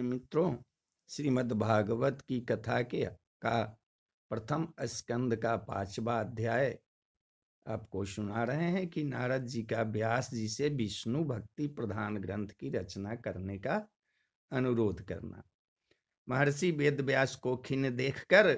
मित्रों श्रीमद्भागवत की कथा के का प्रथम स्कंद का पांचवा अध्याय आपको सुना रहे हैं कि नारद जी का व्यास जी से विष्णु भक्ति प्रधान ग्रंथ की रचना करने का अनुरोध करना महर्षि वेद व्यास को खिन्न देखकर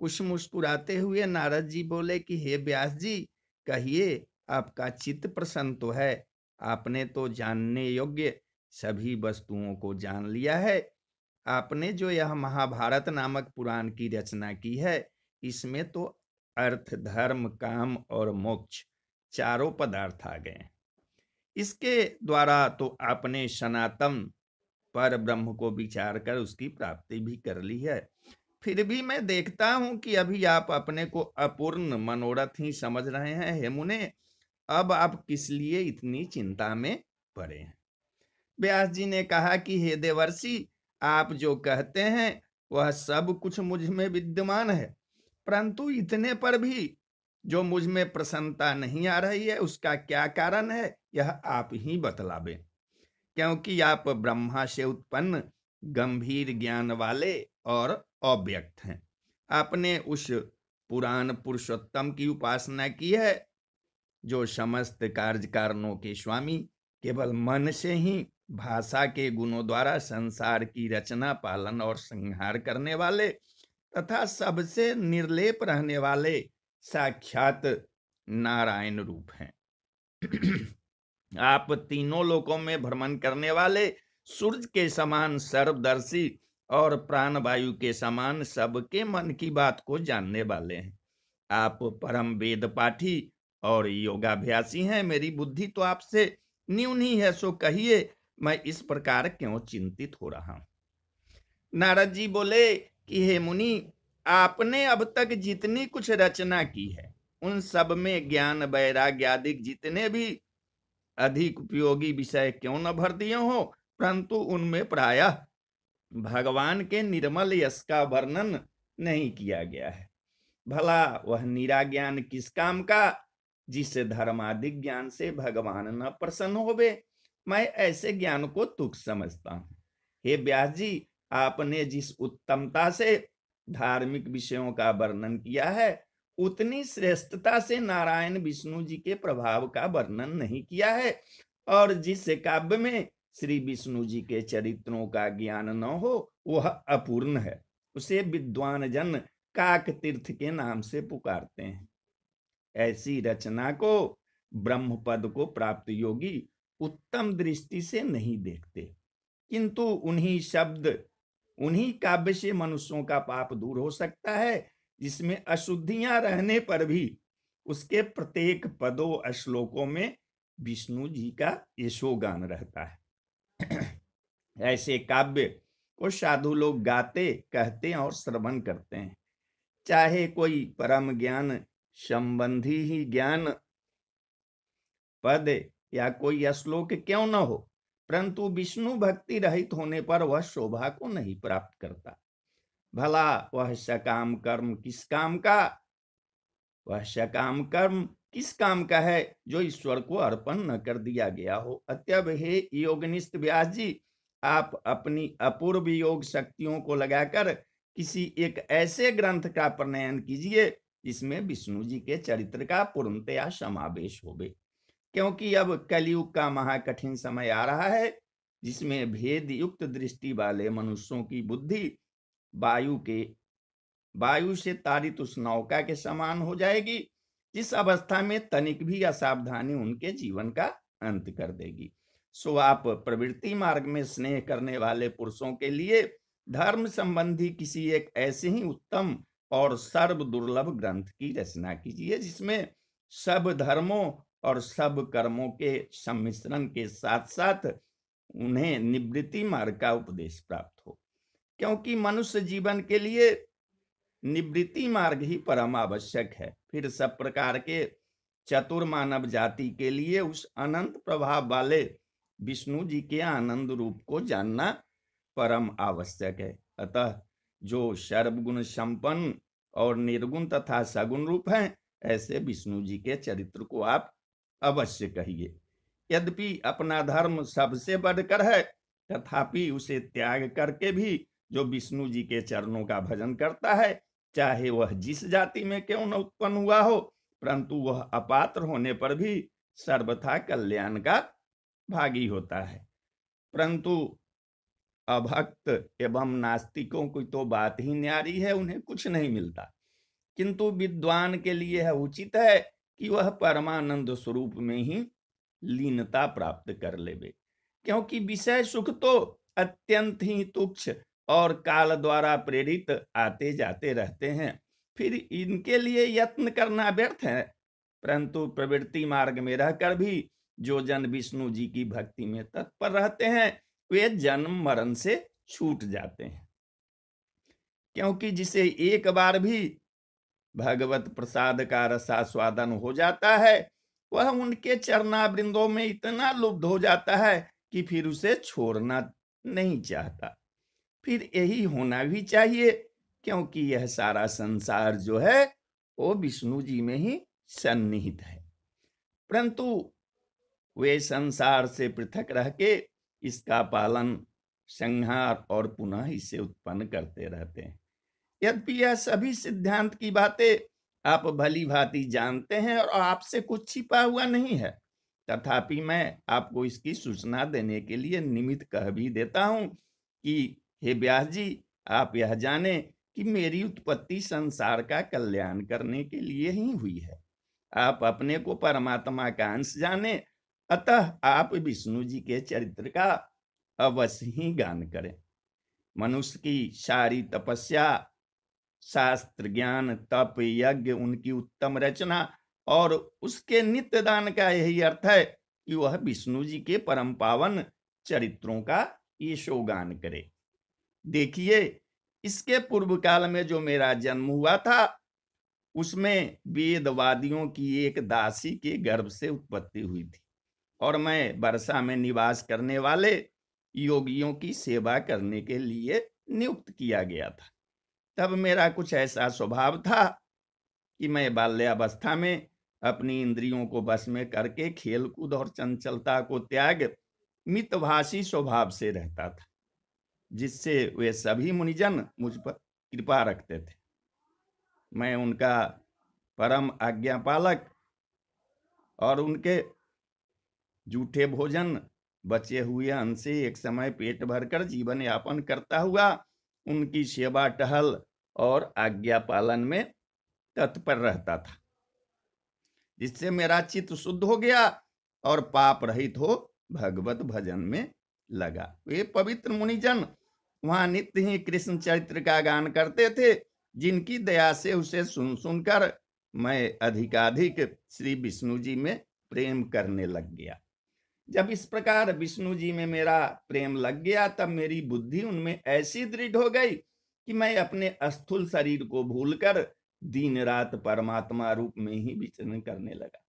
कुछ मुस्कुराते हुए नारद जी बोले कि हे व्यास जी कहिए आपका चित्त प्रसन्न तो है आपने तो जानने योग्य सभी वस्तुओं को जान लिया है आपने जो यह महाभारत नामक पुराण की रचना की है इसमें तो अर्थ धर्म काम और मोक्ष चारों पदार्थ आ गए इसके द्वारा तो आपने सनातन पर ब्रह्म को विचार कर उसकी प्राप्ति भी कर ली है फिर भी मैं देखता हूं कि अभी आप अपने को अपूर्ण मनोरथ ही समझ रहे हैं हेमुने अब आप किस लिए इतनी चिंता में पड़े हैं व्यास जी ने कहा कि हे देवर्षि आप जो कहते हैं वह सब कुछ मुझ में विद्यमान है परंतु इतने पर भी जो मुझ में प्रसन्नता नहीं आ रही है उसका क्या कारण है यह आप ही बतलावे क्योंकि आप ब्रह्मा से उत्पन्न गंभीर ज्ञान वाले और अव्यक्त हैं आपने उस पुराण पुरुषोत्तम की उपासना की है जो समस्त कार्य कारणों के स्वामी केवल मन से ही भाषा के गुणों द्वारा संसार की रचना पालन और संहार करने वाले तथा सबसे निर्लेप रहने वाले साक्षात नारायण रूप हैं आप तीनों लोकों में भ्रमण करने वाले सूर्य के समान सर्वदर्शी और प्राण वायु के समान सबके मन की बात को जानने वाले हैं आप परम वेद पाठी और योगाभ्यासी हैं मेरी बुद्धि तो आपसे न्यून ही है सो कहिए मैं इस प्रकार क्यों चिंतित हो रहा हूं नारद जी बोले कि हे मुनि आपने अब तक जितनी कुछ रचना की है उन सब में ज्ञान वैराग्य आदि जितने भी अधिक उपयोगी विषय क्यों न भर दिए हो परंतु उनमें प्रायः भगवान के निर्मल यश का वर्णन नहीं किया गया है भला वह निरा ज्ञान किस काम का जिससे धर्माधिक ज्ञान से भगवान न प्रसन्न होवे मैं ऐसे ज्ञान को तुक समझता हूं हे ब्यास जी आपने जिस उत्तमता से धार्मिक विषयों का वर्णन किया है उतनी श्रेष्ठता से नारायण विष्णु जी के प्रभाव का वर्णन नहीं किया है और जिस काव्य में श्री विष्णु जी के चरित्रों का ज्ञान न हो वह अपूर्ण है उसे विद्वान जन काक तीर्थ के नाम से पुकारते हैं ऐसी रचना को ब्रह्म पद को प्राप्त योगी उत्तम दृष्टि से नहीं देखते किंतु उन्हीं शब्द उन्हीं काव्य से मनुष्यों का पाप दूर हो सकता है जिसमें अशुद्धियां रहने पर भी उसके प्रत्येक पदों श्लोकों में विष्णु जी का यशोगान रहता है ऐसे काव्य को साधु लोग गाते कहते और श्रवण करते हैं चाहे कोई परम ज्ञान संबंधी ही ज्ञान पद या कोई श्लोक क्यों न हो परंतु विष्णु भक्ति रहित होने पर वह शोभा को नहीं प्राप्त करता भला वह सकाम कर्म किस काम का वह सकाम कर्म किस काम का है जो ईश्वर को अर्पण न कर दिया गया हो अत्यव हे योगनिष्ठ व्यास जी आप अपनी अपूर्व योग शक्तियों को लगाकर किसी एक ऐसे ग्रंथ का प्रणयन कीजिए जिसमें विष्णु जी के चरित्र का पूर्णतया समावेश होवे क्योंकि अब कलयुग का महाकठिन समय आ रहा है जिसमें भेद युक्त दृष्टि वाले मनुष्यों की बुद्धि वायु के वायु से तारित उस नौका के समान हो जाएगी जिस अवस्था में तनिक भी असावधानी उनके जीवन का अंत कर देगी सो आप प्रवृत्ति मार्ग में स्नेह करने वाले पुरुषों के लिए धर्म संबंधी किसी एक ऐसे ही उत्तम और सर्व दुर्लभ ग्रंथ की रचना कीजिए जिसमें सब धर्मों और सब कर्मों के सम्मिश्रण के साथ साथ उन्हें निवृत्ति मार्ग का उपदेश प्राप्त हो क्योंकि मनुष्य जीवन के लिए निवृत्ति मार्ग ही परम आवश्यक है फिर सब प्रकार के चतुर मानव जाति के लिए उस अनंत प्रभाव वाले विष्णु जी के आनंद रूप को जानना परम आवश्यक है अतः जो सर्वगुण संपन्न और निर्गुण तथा सगुण रूप हैं ऐसे विष्णु जी के चरित्र को आप अवश्य कहिए यद्यपि अपना धर्म सबसे बढ़कर है तथापि उसे त्याग करके भी जो विष्णु जी के चरणों का भजन करता है चाहे वह जिस जाति में क्यों न उत्पन्न हुआ हो परंतु वह अपात्र होने पर भी सर्वथा कल्याण का भागी होता है परंतु अभक्त एवं नास्तिकों की तो बात ही न्यारी है उन्हें कुछ नहीं मिलता किंतु विद्वान के लिए है उचित है कि वह परमानंद स्वरूप में ही लीनता प्राप्त कर लेवे क्योंकि विषय सुख तो अत्यंत ही तुच्छ और काल द्वारा प्रेरित आते जाते रहते हैं फिर इनके लिए यत्न करना व्यर्थ है परंतु प्रवृत्ति मार्ग में रहकर भी जो जन विष्णु जी की भक्ति में तत्पर रहते हैं वे जन्म मरण से छूट जाते हैं क्योंकि जिसे एक बार भी भगवत प्रसाद का रसास्वादन हो जाता है वह उनके चरणावृंदों में इतना लुब्ध हो जाता है कि फिर उसे छोड़ना नहीं चाहता फिर यही होना भी चाहिए क्योंकि यह सारा संसार जो है वो विष्णु जी में ही सन्निहित है परंतु वे संसार से पृथक रह के इसका पालन संहार और पुनः इसे उत्पन्न करते रहते हैं यद्यपि यह सभी सिद्धांत की बातें आप भली भांति जानते हैं और आपसे कुछ छिपा हुआ नहीं है तथापि मैं आपको इसकी सूचना देने के लिए निमित्त कह भी देता हूँ कि हे ब्यास जी आप यह जाने कि मेरी उत्पत्ति संसार का कल्याण करने के लिए ही हुई है आप अपने को परमात्मा का अंश जाने अतः आप विष्णु जी के चरित्र का अवश्य ही गान करें मनुष्य की सारी तपस्या शास्त्र ज्ञान तप यज्ञ उनकी उत्तम रचना और उसके नित्य दान का यही अर्थ है कि वह विष्णु जी के परम पावन चरित्रों का यशोगान करे देखिए इसके पूर्व काल में जो मेरा जन्म हुआ था उसमें वेदवादियों की एक दासी के गर्भ से उत्पत्ति हुई थी और मैं वर्षा में निवास करने वाले योगियों की सेवा करने के लिए नियुक्त किया गया था तब मेरा कुछ ऐसा स्वभाव था कि मैं बाल्यावस्था में अपनी इंद्रियों को बस में करके खेलकूद और चंचलता को त्याग मितभाषी स्वभाव से रहता था जिससे वे सभी मुनिजन मुझ पर कृपा रखते थे मैं उनका परम आज्ञापालक और उनके जूठे भोजन बचे हुए अंश एक समय पेट भरकर जीवन यापन करता हुआ उनकी सेवा टहल और आज्ञा पालन में तत्पर रहता था जिससे मेरा चित्त शुद्ध हो गया और पाप रहित हो भगवत भजन में लगा वे पवित्र मुनिजन वहां नित्य ही कृष्ण चरित्र का गान करते थे जिनकी दया से उसे सुन सुनकर मैं अधिकाधिक श्री विष्णु जी में प्रेम करने लग गया जब इस प्रकार विष्णु जी में मेरा प्रेम लग गया तब मेरी बुद्धि उनमें ऐसी दृढ़ हो गई कि मैं अपने अस्थूल शरीर को भूलकर दिन रात परमात्मा रूप में ही विचरण करने लगा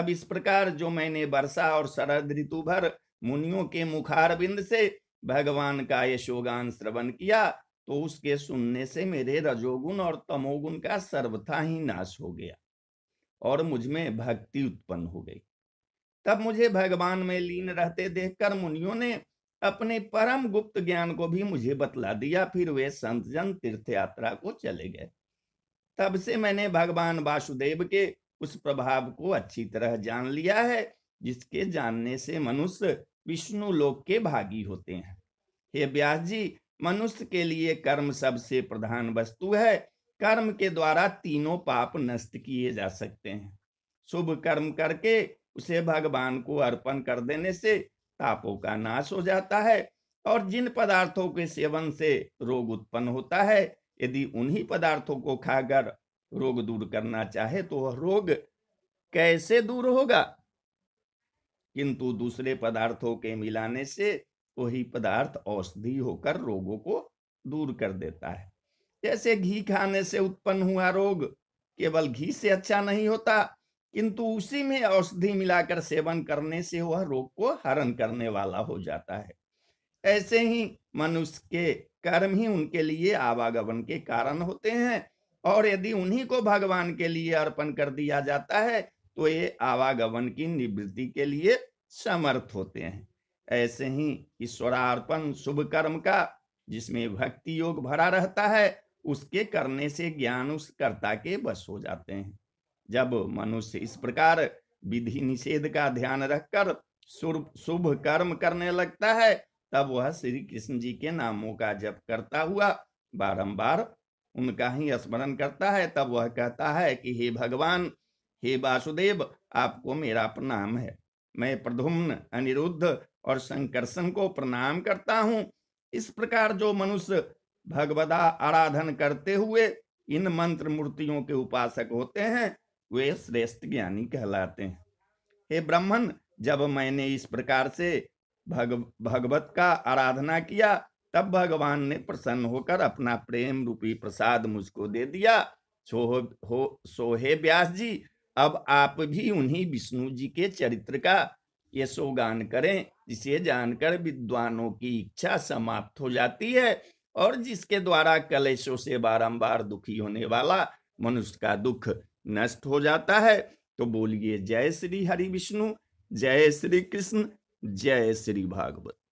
तब इस प्रकार जो मैंने वर्षा और शरद ऋतु भर मुनियों के मुखारबिंद से भगवान का यशोगान श्रवण किया तो उसके सुनने से मेरे रजोगुण और तमोगुण का सर्वथा ही नाश हो गया और मुझमें भक्ति उत्पन्न हो गई तब मुझे भगवान में लीन रहते देखकर मुनियों ने अपने परम गुप्त ज्ञान को भी मुझे बतला दिया फिर वे संत जन तीर्थ यात्रा को चले गए तब से मैंने भगवान वासुदेव के उस प्रभाव को अच्छी तरह जान लिया है जिसके जानने से मनुष्य विष्णु लोक के भागी होते हैं हे व्यास जी मनुष्य के लिए कर्म सबसे प्रधान वस्तु है कर्म के द्वारा तीनों पाप नष्ट किए जा सकते हैं शुभ कर्म करके उसे भगवान को अर्पण कर देने से तापों का नाश हो जाता है और जिन पदार्थों के सेवन से रोग उत्पन्न होता है यदि उन्हीं पदार्थों को खाकर रोग दूर करना चाहे तो वह रोग कैसे दूर होगा किंतु दूसरे पदार्थों के मिलाने से वही पदार्थ औषधि होकर रोगों को दूर कर देता है जैसे घी खाने से उत्पन्न हुआ रोग केवल घी से अच्छा नहीं होता किंतु उसी में औषधि मिलाकर सेवन करने से वह रोग को हरण करने वाला हो जाता है ऐसे ही मनुष्य के कर्म ही उनके लिए आवागमन के कारण होते हैं और यदि उन्हीं को भगवान के लिए अर्पण कर दिया जाता है तो ये आवागमन की निवृत्ति के लिए समर्थ होते हैं ऐसे ही ईश्वरार्पण शुभ कर्म का जिसमें भक्ति योग भरा रहता है उसके करने से ज्ञान उस कर्ता के बस हो जाते हैं जब मनुष्य इस प्रकार विधि निषेध का ध्यान रखकर शुभ कर्म करने लगता है तब वह श्री कृष्ण जी के नामों का जप करता हुआ बारंबार उनका ही स्मरण करता है तब वह कहता है कि हे भगवान हे वासुदेव आपको मेरा प्रणाम है मैं प्रधुम्न अनिरुद्ध और संकर्षण को प्रणाम करता हूँ इस प्रकार जो मनुष्य भगवदा आराधन करते हुए इन मंत्र मूर्तियों के उपासक होते हैं वे श्रेष्ठ ज्ञानी कहलाते हैं हे ब्राह्मण जब मैंने इस प्रकार से भग भगवत का आराधना किया तब भगवान ने प्रसन्न होकर अपना प्रेम रूपी प्रसाद मुझको दे दिया सो हो सोहे व्यास जी अब आप भी उन्हीं विष्णु जी के चरित्र का यशोगान करें जिसे जानकर विद्वानों की इच्छा समाप्त हो जाती है और जिसके द्वारा कलेशों से बारंबार दुखी होने वाला मनुष्य का दुख नष्ट हो जाता है तो बोलिए जय श्री हरि विष्णु जय श्री कृष्ण जय श्री भागवत